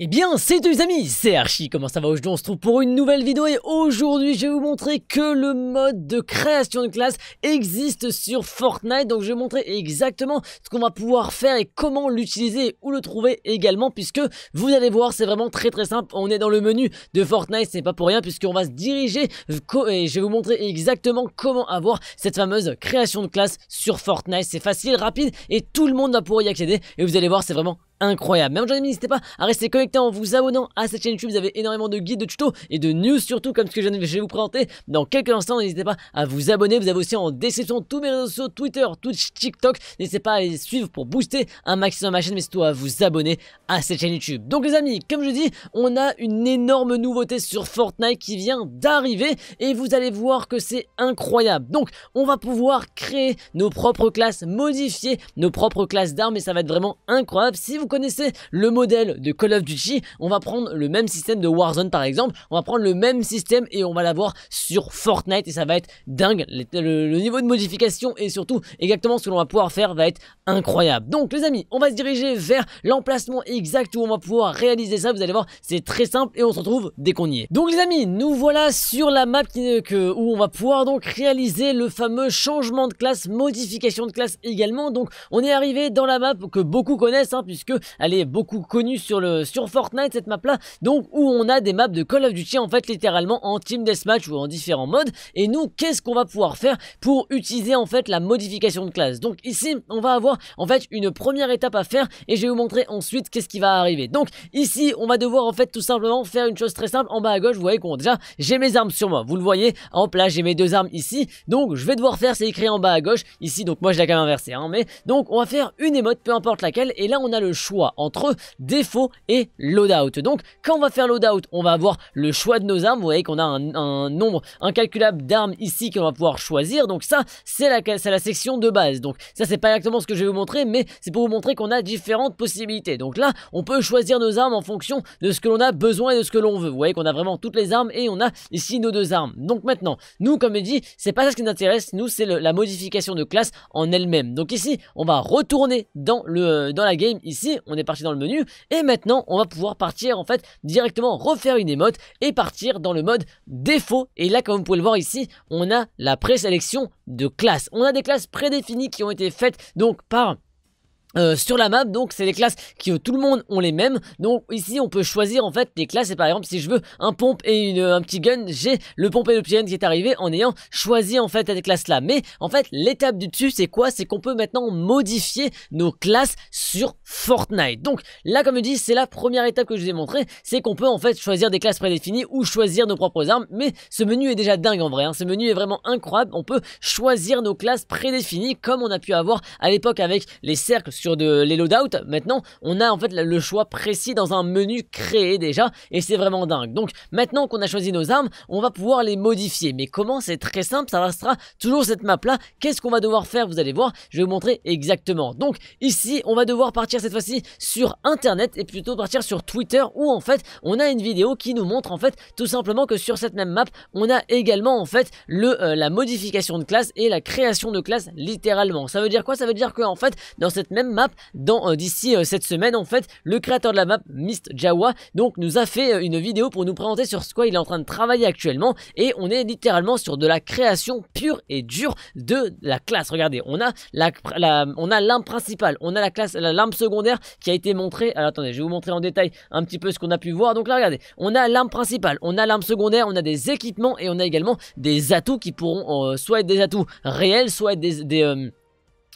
Et eh bien, c'est les amis, c'est Archie, comment ça va Aujourd'hui, on se trouve pour une nouvelle vidéo et aujourd'hui, je vais vous montrer que le mode de création de classe existe sur Fortnite. Donc, je vais vous montrer exactement ce qu'on va pouvoir faire et comment l'utiliser ou le trouver également puisque vous allez voir, c'est vraiment très très simple. On est dans le menu de Fortnite, c'est pas pour rien puisqu'on va se diriger et je vais vous montrer exactement comment avoir cette fameuse création de classe sur Fortnite. C'est facile, rapide et tout le monde va pouvoir y accéder et vous allez voir, c'est vraiment incroyable. Mais en n'hésitez pas à rester connecté en vous abonnant à cette chaîne YouTube. Vous avez énormément de guides, de tutos et de news surtout comme ce que je vais vous présenter dans quelques instants. N'hésitez pas à vous abonner. Vous avez aussi en description tous mes réseaux sociaux, Twitter, Twitch, TikTok. N'hésitez pas à les suivre pour booster un maximum ma chaîne, mais surtout à vous abonner à cette chaîne YouTube. Donc les amis, comme je dis, on a une énorme nouveauté sur Fortnite qui vient d'arriver et vous allez voir que c'est incroyable. Donc on va pouvoir créer nos propres classes, modifier nos propres classes d'armes et ça va être vraiment incroyable. Si vous connaissez le modèle de Call of Duty, on va prendre le même système de Warzone par exemple, on va prendre le même système et on va l'avoir sur Fortnite et ça va être dingue. Le, niveau de modification et surtout exactement ce que l'on va pouvoir faire va être incroyable. Donc les amis, on va se diriger vers l'emplacement exact où on va pouvoir réaliser ça. Vous allez voir, c'est très simple et on se retrouve dès qu'on y est. Donc les amis, nous voilà sur la map que, où on va pouvoir donc réaliser le fameux changement de classe, modification de classe également. Donc on est arrivé dans la map que beaucoup connaissent hein, puisque elle est beaucoup connue sur le sur Fortnite cette map là. Donc où on a des maps de Call of Duty en fait littéralement en team deathmatch ou en différents modes. Et nous qu'est-ce qu'on va pouvoir faire pour utiliser en fait la modification de classe. Donc ici on va avoir en fait une première étape à faire et je vais vous montrer ensuite qu'est-ce qui va arriver. Donc ici on va devoir en fait tout simplement faire une chose très simple. En bas à gauche vous voyez qu'on déjà j'ai mes armes sur moi. Vous le voyez en place j'ai mes deux armes ici. Donc je vais devoir faire c'est écrit en bas à gauche ici donc moi je l'ai quand même inversé hein, mais donc on va faire une émote peu importe laquelle et là on a le choix choix entre défaut et loadout. Donc quand on va faire loadout, on va avoir le choix de nos armes. Vous voyez qu'on a un, nombre incalculable d'armes ici qu'on va pouvoir choisir. Donc ça, c'est la, la section de base. Donc ça, c'est pas exactement ce que je vais vous montrer, mais c'est pour vous montrer qu'on a différentes possibilités. Donc là, on peut choisir nos armes en fonction de ce que l'on a besoin et de ce que l'on veut. Vous voyez qu'on a vraiment toutes les armes et on a ici nos deux armes. Donc maintenant, nous, comme je dis, c'est pas ça ce qui nous intéresse. Nous, c'est la modification de classe en elle-même. Donc ici, on va retourner dans, le, euh, dans la game ici on est parti dans le menu, et maintenant on va pouvoir partir en fait directement refaire une émote et partir dans le mode défaut. Et là comme vous pouvez le voir ici, on a la présélection de classes. On a des classes prédéfinies qui ont été faites donc par euh, sur la map, donc c'est les classes qui euh, tout le monde ont les mêmes. Donc ici on peut choisir en fait des classes. Et par exemple si je veux un pompe et euh, un petit gun, j'ai le pompe et le petit gun qui est arrivé en ayant choisi en fait cette classe là. Mais en fait l'étape du dessus c'est quoi C'est qu'on peut maintenant modifier nos classes sur Fortnite. Donc là comme je dis c'est la première étape que je vous ai montré, c'est qu'on peut en fait choisir des classes prédéfinies ou choisir nos propres armes. Mais ce menu est déjà dingue en vrai. Hein. Ce menu est vraiment incroyable. On peut choisir nos classes prédéfinies comme on a pu avoir à l'époque avec les cercles sur de les loadouts, maintenant, on a en fait le choix précis dans un menu créé déjà, et c'est vraiment dingue. Donc maintenant qu'on a choisi nos armes, on va pouvoir les modifier. Mais comment C'est très simple, ça restera toujours cette map là. Qu'est-ce qu'on va devoir faire Vous allez voir, je vais vous montrer exactement. Donc ici, on va devoir partir cette fois-ci sur internet et plutôt partir sur Twitter où en fait, on a une vidéo qui nous montre en fait tout simplement que sur cette même map, on a également en fait le, euh, la modification de classe et la création de classe littéralement. Ça veut dire quoi Ça veut dire que en fait, dans cette même map dans euh, d'ici euh, cette semaine. En fait, le créateur de la map, Mist Jawa, donc nous a fait euh, une vidéo pour nous présenter sur ce quoi il est en train de travailler actuellement. Et on est littéralement sur de la création pure et dure de la classe. Regardez, on a la, on a l'arme principale, on a la classe, la l'arme secondaire qui a été montrée. Alors attendez, je vais vous montrer en détail un petit peu ce qu'on a pu voir. Donc là, regardez, on a l'arme principale, on a l'arme secondaire, on a des équipements et on a également des atouts qui pourront soit être des atouts réels, soit être des,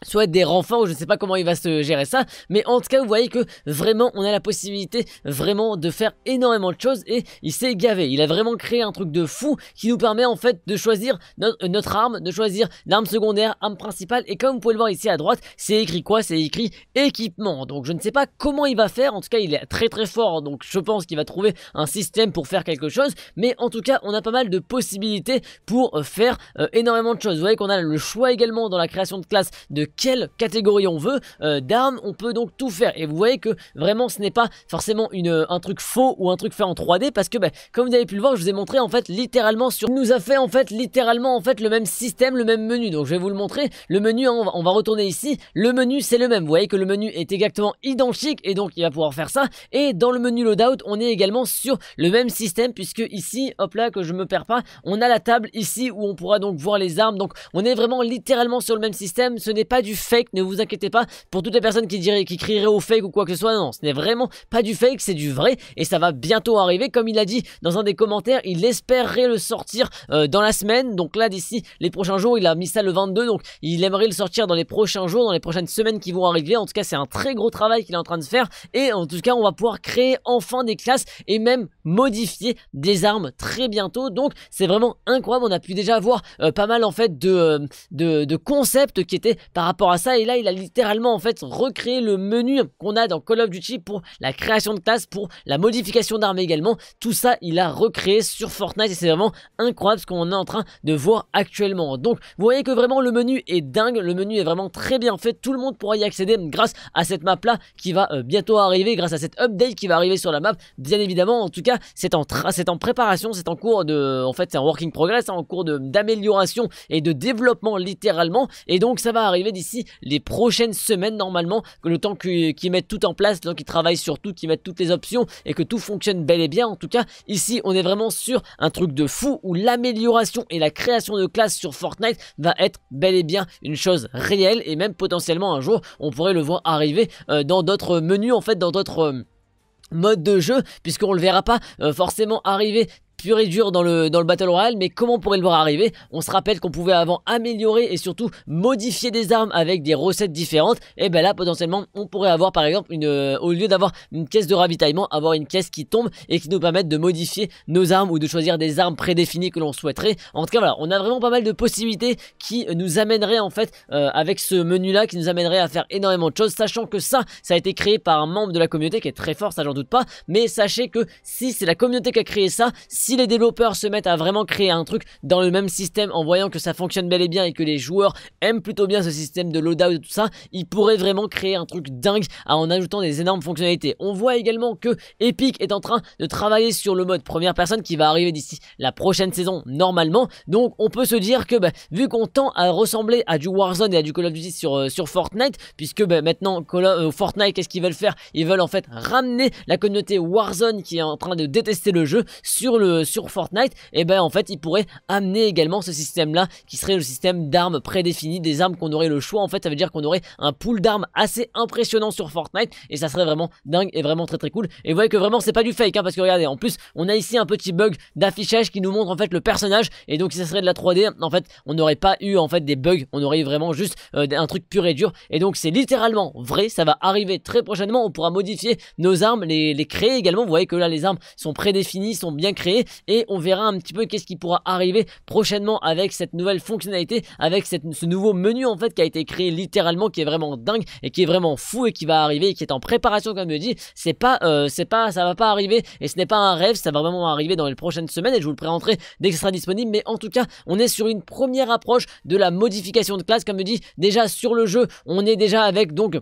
soit des renforts, je ne sais pas comment il va se gérer ça, mais en tout cas vous voyez que vraiment on a la possibilité vraiment de faire énormément de choses et il s'est gavé, il a vraiment créé un truc de fou qui nous permet en fait de choisir notre, arme, de choisir l'arme secondaire, arme principale et comme vous pouvez le voir ici à droite c'est écrit quoi C'est écrit équipement, donc je ne sais pas comment il va faire, en tout cas il est très très fort hein. donc je pense qu'il va trouver un système pour faire quelque chose, mais en tout cas on a pas mal de possibilités pour euh, faire euh, énormément de choses, vous voyez qu'on a le choix également dans la création de classe de quelle catégorie on veut euh, d'armes, on peut donc tout faire. Et vous voyez que vraiment ce n'est pas forcément une, euh, un truc faux ou un truc fait en 3D parce que ben, comme vous avez pu le voir, je vous ai montré en fait littéralement sur... nous a fait en fait littéralement en fait le même système, le même menu. Donc je vais vous le montrer. Le menu, hein, on, va, on, va, retourner ici. Le menu c'est le même. Vous voyez que le menu est exactement identique et donc il va pouvoir faire ça. Et dans le menu loadout, on est également sur le même système puisque ici, hop là que je me perds pas, on a la table ici où on pourra donc voir les armes. Donc on est vraiment littéralement sur le même système. Ce n'est pas pas du fake, ne vous inquiétez pas. Pour toutes les personnes qui, diraient, qui crieraient au fake ou quoi que ce soit, non, ce n'est vraiment pas du fake, c'est du vrai. Et ça va bientôt arriver. Comme il a dit dans un des commentaires, il espérerait le sortir euh, dans la semaine. Donc là, d'ici les prochains jours, il a mis ça le 22. Donc il aimerait le sortir dans les prochains jours, dans les prochaines semaines qui vont arriver. En tout cas, c'est un très gros travail qu'il est en train de faire. Et en tout cas, on va pouvoir créer enfin des classes et même modifier des armes très bientôt. Donc c'est vraiment incroyable. On a pu déjà avoir euh, pas mal en fait euh, de, de concepts qui étaient par rapport à ça. Et là, il a littéralement en fait recréé le menu qu'on a dans Call of Duty pour la création de classe, pour la modification d'armes également. Tout ça, il a recréé sur Fortnite et c'est vraiment incroyable ce qu'on est en train de voir actuellement. Donc, vous voyez que vraiment le menu est dingue, le menu est vraiment très bien fait. Tout le monde pourra y accéder grâce à cette map là qui va euh, bientôt arriver, grâce à cette update qui va arriver sur la map. Bien évidemment, en tout cas, c'est en, c'est en préparation, c'est en cours de, en fait, c'est en working progress, hein, en cours d'amélioration et de développement littéralement. Et donc, ça va arriver ici les prochaines semaines normalement, que le temps qu'ils mettent tout en place, donc ils qu'ils travaillent sur tout, qu'ils mettent toutes les options et que tout fonctionne bel et bien. En tout cas, ici on est vraiment sur un truc de fou où l'amélioration et la création de classes sur Fortnite va être bel et bien une chose réelle et même potentiellement un jour on pourrait le voir arriver euh, dans d'autres menus en fait, dans d'autres... Euh, modes de jeu puisqu'on le verra pas euh, forcément arriver pur et dur dans le, dans le Battle Royale, mais comment on pourrait le voir arriver On se rappelle qu'on pouvait avant améliorer et surtout modifier des armes avec des recettes différentes, et eh ben là potentiellement on pourrait avoir par exemple, une, euh, au lieu d'avoir une caisse de ravitaillement, avoir une caisse qui tombe et qui nous permette de modifier nos armes ou de choisir des armes prédéfinies que l'on souhaiterait. En tout cas voilà, on a vraiment pas mal de possibilités qui euh, nous amèneraient en fait euh, avec ce menu là, qui nous amènerait à faire énormément de choses, sachant que ça, ça a été créé par un membre de la communauté qui est très fort, ça j'en doute pas, mais sachez que si c'est la communauté qui a créé ça, si si les développeurs se mettent à vraiment créer un truc dans le même système en voyant que ça fonctionne bel et bien et que les joueurs aiment plutôt bien ce système de loadout et tout ça, ils pourraient vraiment créer un truc dingue en ajoutant des énormes fonctionnalités. On voit également que Epic est en train de travailler sur le mode première personne qui va arriver d'ici la prochaine saison normalement. Donc on peut se dire que bah, vu qu'on tend à ressembler à du Warzone et à du Call of Duty sur, euh, sur Fortnite, puisque bah, maintenant euh, Fortnite, qu'est-ce qu'ils veulent faire Ils veulent en fait ramener la communauté Warzone qui est en train de détester le jeu sur le euh, sur Fortnite, et eh ben en fait il pourrait amener également ce système là qui serait le système d'armes prédéfinies, des armes qu'on aurait le choix en fait, ça veut dire qu'on aurait un pool d'armes assez impressionnant sur Fortnite et ça serait vraiment dingue et vraiment très très cool. Et vous voyez que vraiment c'est pas du fake hein, parce que regardez, en plus on a ici un petit bug d'affichage qui nous montre en fait le personnage et donc si ça serait de la 3D, en fait on n'aurait pas eu en fait des bugs, on aurait eu vraiment juste euh, un truc pur et dur et donc c'est littéralement vrai, ça va arriver très prochainement, on pourra modifier nos armes, les créer également, vous voyez que là les armes sont prédéfinies, sont bien créées et on verra un petit peu qu'est-ce qui pourra arriver prochainement avec cette nouvelle fonctionnalité, avec ce nouveau menu en fait qui a été créé littéralement, qui est vraiment dingue et qui est vraiment fou et qui va arriver et qui est en préparation comme je dis. C'est pas, euh, c'est pas, ça va pas arriver et ce n'est pas un rêve, ça va vraiment arriver dans les prochaines semaines et je vous le présenterai dès que ce sera disponible. Mais en tout cas, on est sur une première approche de la modification de classe, comme je dis déjà sur le jeu, on est déjà avec donc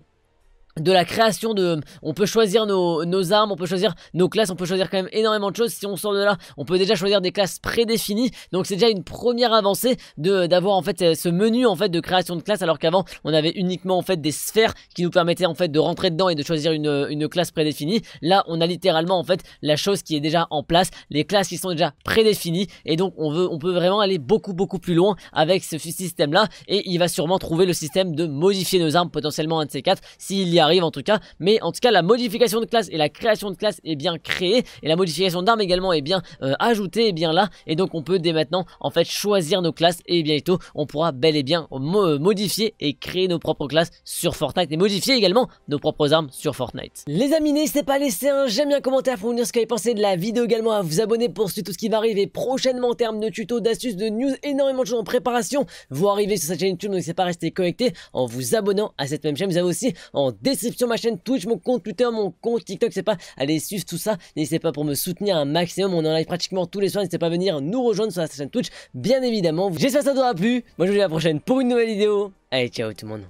de la création de on peut choisir nos, armes on peut choisir nos classes on peut choisir quand même énormément de choses si on sort de là on peut déjà choisir des classes prédéfinies donc c'est déjà une première avancée de d'avoir en fait ce menu en fait de création de classe alors qu'avant on avait uniquement en fait des sphères qui nous permettaient en fait de rentrer dedans et de choisir une, classe prédéfinie là on a littéralement en fait la chose qui est déjà en place les classes qui sont déjà prédéfinies et donc on veut on peut vraiment aller beaucoup beaucoup plus loin avec ce système là et il va sûrement trouver le système de modifier nos armes potentiellement un de ces quatre s'il y a arrive en tout cas. Mais en tout cas, la modification de classe et la création de classe est bien créée. Et la modification d'armes également est bien euh, ajoutée, et bien là. Et donc on peut dès maintenant en fait choisir nos classes et bientôt on pourra bel et bien euh, euh, modifier et créer nos propres classes sur Fortnite et modifier également nos propres armes sur Fortnite. Les amis, n'hésitez pas à laisser un j'aime bien commentaire pour me dire ce que vous avez pensé de la vidéo également, à vous abonner pour suivre tout ce qui va arriver prochainement en termes de tutos, d'astuces, de news, énormément de choses en préparation. Vous arrivez sur cette chaîne YouTube, donc n'hésitez pas rester connecté en vous abonnant à cette même chaîne. Vous avez aussi en description sur ma chaîne Twitch, mon compte Twitter, mon compte TikTok, c'est pas. Allez suivre tout ça. N'hésitez pas pour me soutenir un maximum. On en live pratiquement tous les soirs. N'hésitez pas à venir nous rejoindre sur la chaîne Twitch, bien évidemment. J'espère que ça vous aura plu. Moi, je vous dis à la prochaine pour une nouvelle vidéo. Allez, ciao tout le monde.